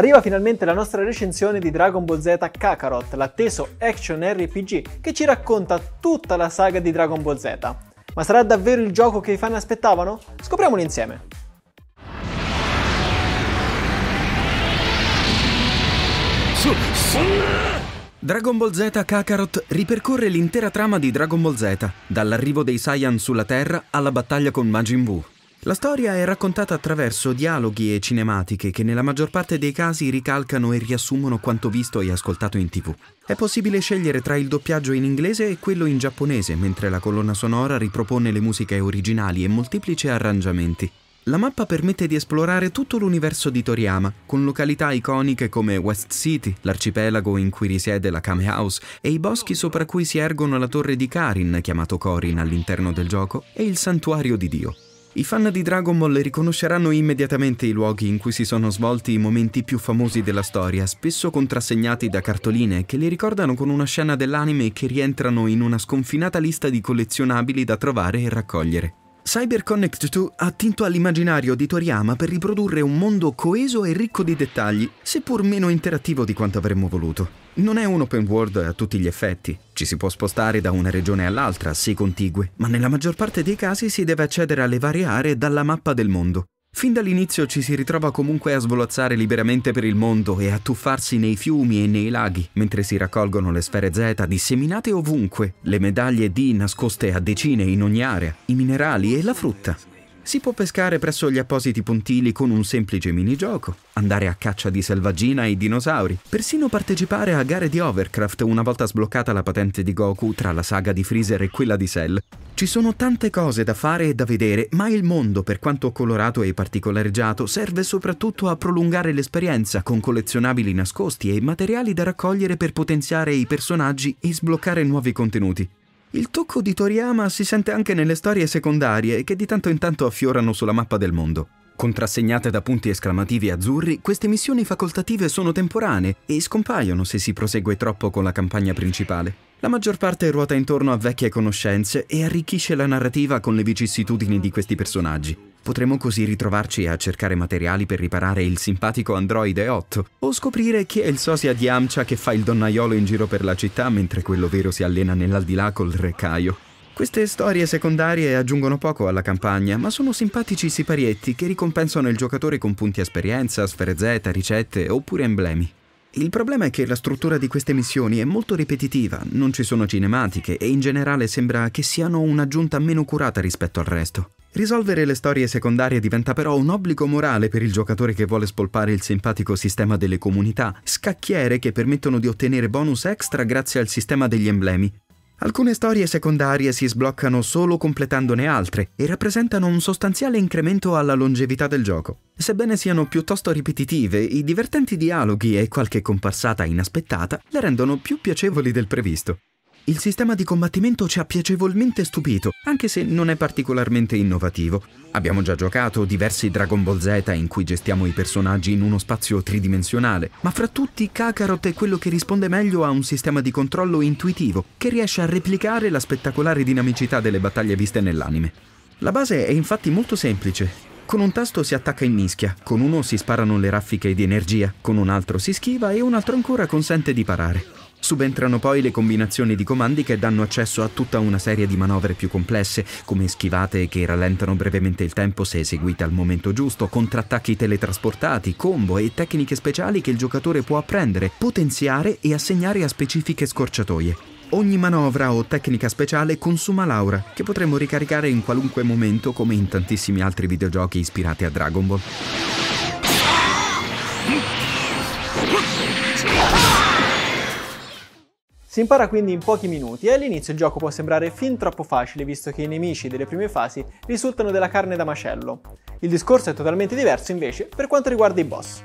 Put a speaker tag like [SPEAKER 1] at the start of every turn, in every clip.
[SPEAKER 1] Arriva finalmente la nostra recensione di Dragon Ball Z Kakarot, l'atteso action RPG che ci racconta tutta la saga di Dragon Ball Z. Ma sarà davvero il gioco che i fan aspettavano? Scopriamolo insieme! Dragon Ball Z Kakarot
[SPEAKER 2] ripercorre l'intera trama di Dragon Ball Z, dall'arrivo dei Saiyan sulla Terra alla battaglia con Majin Buu. La storia è raccontata attraverso dialoghi e cinematiche che nella maggior parte dei casi ricalcano e riassumono quanto visto e ascoltato in tv. È possibile scegliere tra il doppiaggio in inglese e quello in giapponese, mentre la colonna sonora ripropone le musiche originali e molteplici arrangiamenti. La mappa permette di esplorare tutto l'universo di Toriyama, con località iconiche come West City, l'arcipelago in cui risiede la Kame House, e i boschi sopra cui si ergono la torre di Karin, chiamato Korin all'interno del gioco, e il santuario di Dio. I fan di Dragon Ball riconosceranno immediatamente i luoghi in cui si sono svolti i momenti più famosi della storia, spesso contrassegnati da cartoline che li ricordano con una scena dell'anime che rientrano in una sconfinata lista di collezionabili da trovare e raccogliere. Cyber Connect 2 ha attinto all'immaginario di Toriyama per riprodurre un mondo coeso e ricco di dettagli, seppur meno interattivo di quanto avremmo voluto. Non è un open world a tutti gli effetti. Ci si può spostare da una regione all'altra, se contigue, ma nella maggior parte dei casi si deve accedere alle varie aree dalla mappa del mondo. Fin dall'inizio ci si ritrova comunque a svolazzare liberamente per il mondo e a tuffarsi nei fiumi e nei laghi, mentre si raccolgono le sfere Z disseminate ovunque, le medaglie D nascoste a decine in ogni area, i minerali e la frutta. Si può pescare presso gli appositi puntili con un semplice minigioco, andare a caccia di selvaggina e dinosauri, persino partecipare a gare di Overcraft una volta sbloccata la patente di Goku tra la saga di Freezer e quella di Cell. Ci sono tante cose da fare e da vedere, ma il mondo, per quanto colorato e particolareggiato, serve soprattutto a prolungare l'esperienza con collezionabili nascosti e materiali da raccogliere per potenziare i personaggi e sbloccare nuovi contenuti. Il tocco di Toriyama si sente anche nelle storie secondarie che di tanto in tanto affiorano sulla mappa del mondo. Contrassegnate da punti esclamativi azzurri, queste missioni facoltative sono temporanee e scompaiono se si prosegue troppo con la campagna principale. La maggior parte ruota intorno a vecchie conoscenze e arricchisce la narrativa con le vicissitudini di questi personaggi. Potremmo così ritrovarci a cercare materiali per riparare il simpatico androide 8 o scoprire chi è il sosia di Amcia che fa il donnaiolo in giro per la città mentre quello vero si allena nell'aldilà col re Caio. Queste storie secondarie aggiungono poco alla campagna, ma sono simpatici siparietti che ricompensano il giocatore con punti esperienza, sfere Z, ricette oppure emblemi. Il problema è che la struttura di queste missioni è molto ripetitiva, non ci sono cinematiche e in generale sembra che siano un'aggiunta meno curata rispetto al resto. Risolvere le storie secondarie diventa però un obbligo morale per il giocatore che vuole spolpare il simpatico sistema delle comunità, scacchiere che permettono di ottenere bonus extra grazie al sistema degli emblemi. Alcune storie secondarie si sbloccano solo completandone altre e rappresentano un sostanziale incremento alla longevità del gioco. Sebbene siano piuttosto ripetitive, i divertenti dialoghi e qualche comparsata inaspettata le rendono più piacevoli del previsto. Il sistema di combattimento ci ha piacevolmente stupito, anche se non è particolarmente innovativo. Abbiamo già giocato diversi Dragon Ball Z in cui gestiamo i personaggi in uno spazio tridimensionale, ma fra tutti Kakarot è quello che risponde meglio a un sistema di controllo intuitivo, che riesce a replicare la spettacolare dinamicità delle battaglie viste nell'anime. La base è infatti molto semplice, con un tasto si attacca in mischia, con uno si sparano le raffiche di energia, con un altro si schiva e un altro ancora consente di parare. Subentrano poi le combinazioni di comandi che danno accesso a tutta una serie di manovre più complesse, come schivate che rallentano brevemente il tempo se eseguite al momento giusto, contrattacchi teletrasportati, combo e tecniche speciali che il giocatore può apprendere, potenziare e assegnare a specifiche scorciatoie. Ogni manovra o tecnica speciale consuma l'aura, che potremmo ricaricare in qualunque momento come in tantissimi altri videogiochi ispirati a Dragon Ball.
[SPEAKER 1] Si impara quindi in pochi minuti e all'inizio il gioco può sembrare fin troppo facile visto che i nemici delle prime fasi risultano della carne da macello. Il discorso è totalmente diverso invece per quanto riguarda i boss.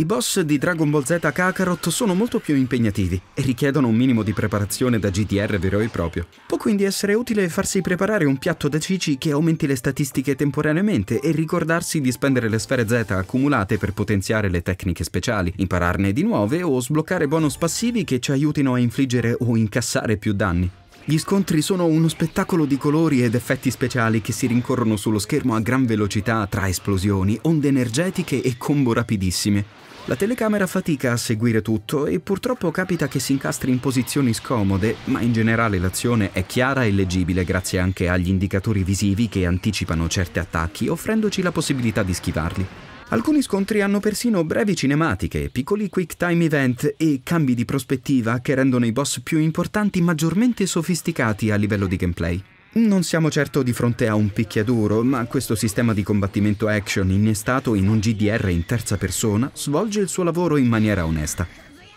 [SPEAKER 2] I boss di Dragon Ball Z Kakarot sono molto più impegnativi e richiedono un minimo di preparazione da GTR vero e proprio. Può quindi essere utile farsi preparare un piatto da cici che aumenti le statistiche temporaneamente e ricordarsi di spendere le sfere Z accumulate per potenziare le tecniche speciali, impararne di nuove o sbloccare bonus passivi che ci aiutino a infliggere o incassare più danni. Gli scontri sono uno spettacolo di colori ed effetti speciali che si rincorrono sullo schermo a gran velocità tra esplosioni, onde energetiche e combo rapidissime. La telecamera fatica a seguire tutto e purtroppo capita che si incastri in posizioni scomode, ma in generale l'azione è chiara e leggibile grazie anche agli indicatori visivi che anticipano certi attacchi, offrendoci la possibilità di schivarli. Alcuni scontri hanno persino brevi cinematiche, piccoli quick time event e cambi di prospettiva che rendono i boss più importanti maggiormente sofisticati a livello di gameplay. Non siamo certo di fronte a un picchiaduro, ma questo sistema di combattimento action innestato in un GDR in terza persona svolge il suo lavoro in maniera onesta.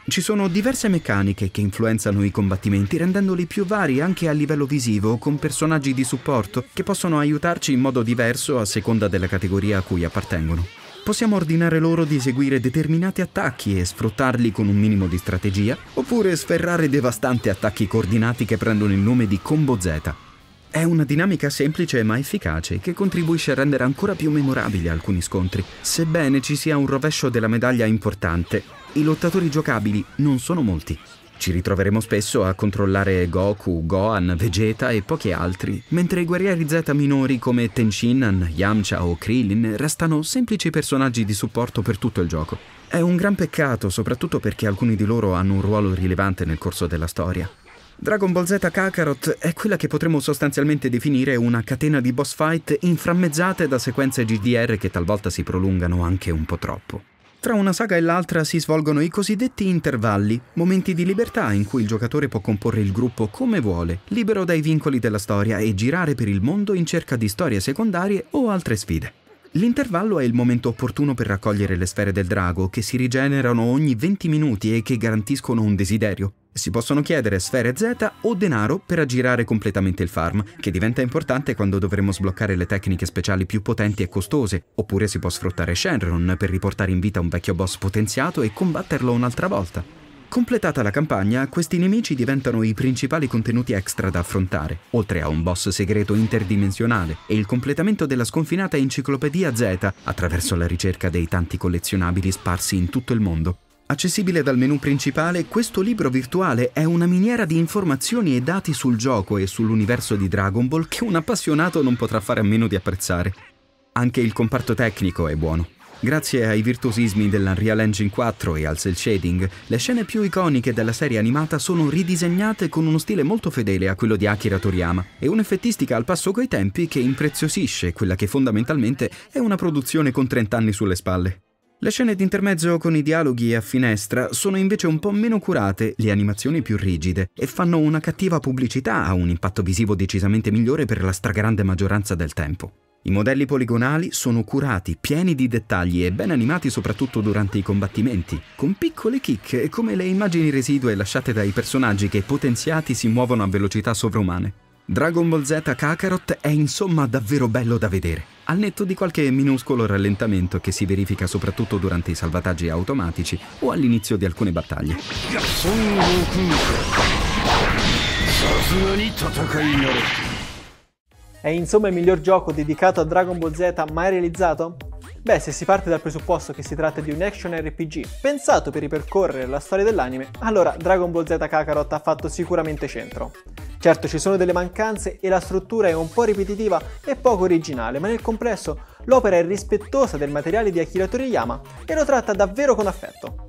[SPEAKER 2] Ci sono diverse meccaniche che influenzano i combattimenti rendendoli più vari anche a livello visivo con personaggi di supporto che possono aiutarci in modo diverso a seconda della categoria a cui appartengono. Possiamo ordinare loro di eseguire determinati attacchi e sfruttarli con un minimo di strategia, oppure sferrare devastanti attacchi coordinati che prendono il nome di combo Z, è una dinamica semplice ma efficace che contribuisce a rendere ancora più memorabili alcuni scontri. Sebbene ci sia un rovescio della medaglia importante, i lottatori giocabili non sono molti. Ci ritroveremo spesso a controllare Goku, Gohan, Vegeta e pochi altri, mentre i guerrieri Z minori come Tenshinhan, Yamcha o Krillin restano semplici personaggi di supporto per tutto il gioco. È un gran peccato, soprattutto perché alcuni di loro hanno un ruolo rilevante nel corso della storia, Dragon Ball Z Kakarot è quella che potremmo sostanzialmente definire una catena di boss fight inframmezzate da sequenze GDR che talvolta si prolungano anche un po' troppo. Tra una saga e l'altra si svolgono i cosiddetti intervalli, momenti di libertà in cui il giocatore può comporre il gruppo come vuole, libero dai vincoli della storia e girare per il mondo in cerca di storie secondarie o altre sfide. L'intervallo è il momento opportuno per raccogliere le sfere del drago, che si rigenerano ogni 20 minuti e che garantiscono un desiderio. Si possono chiedere sfere Z o denaro per aggirare completamente il farm, che diventa importante quando dovremo sbloccare le tecniche speciali più potenti e costose, oppure si può sfruttare Shenron per riportare in vita un vecchio boss potenziato e combatterlo un'altra volta. Completata la campagna, questi nemici diventano i principali contenuti extra da affrontare, oltre a un boss segreto interdimensionale e il completamento della sconfinata enciclopedia Z attraverso la ricerca dei tanti collezionabili sparsi in tutto il mondo. Accessibile dal menu principale, questo libro virtuale è una miniera di informazioni e dati sul gioco e sull'universo di Dragon Ball che un appassionato non potrà fare a meno di apprezzare. Anche il comparto tecnico è buono. Grazie ai virtuosismi dell'Unreal Engine 4 e al cel shading, le scene più iconiche della serie animata sono ridisegnate con uno stile molto fedele a quello di Akira Toriyama e un'effettistica al passo coi tempi che impreziosisce quella che fondamentalmente è una produzione con 30 anni sulle spalle. Le scene d'intermezzo con i dialoghi a finestra sono invece un po' meno curate, le animazioni più rigide e fanno una cattiva pubblicità a un impatto visivo decisamente migliore per la stragrande maggioranza del tempo. I modelli poligonali sono curati, pieni di dettagli e ben animati soprattutto durante i combattimenti, con piccole chicche come le immagini residue lasciate dai personaggi che potenziati si muovono a velocità sovrumane. Dragon Ball Z Kakarot è insomma davvero bello da vedere, al netto di qualche minuscolo rallentamento che si verifica soprattutto durante i salvataggi automatici o all'inizio di alcune battaglie.
[SPEAKER 1] Son Goku. È insomma il miglior gioco dedicato a Dragon Ball Z mai realizzato? Beh, se si parte dal presupposto che si tratta di un action RPG pensato per ripercorrere la storia dell'anime, allora Dragon Ball Z Kakarot ha fatto sicuramente centro. Certo ci sono delle mancanze e la struttura è un po' ripetitiva e poco originale, ma nel complesso l'opera è rispettosa del materiale di Akira Toriyama e lo tratta davvero con affetto.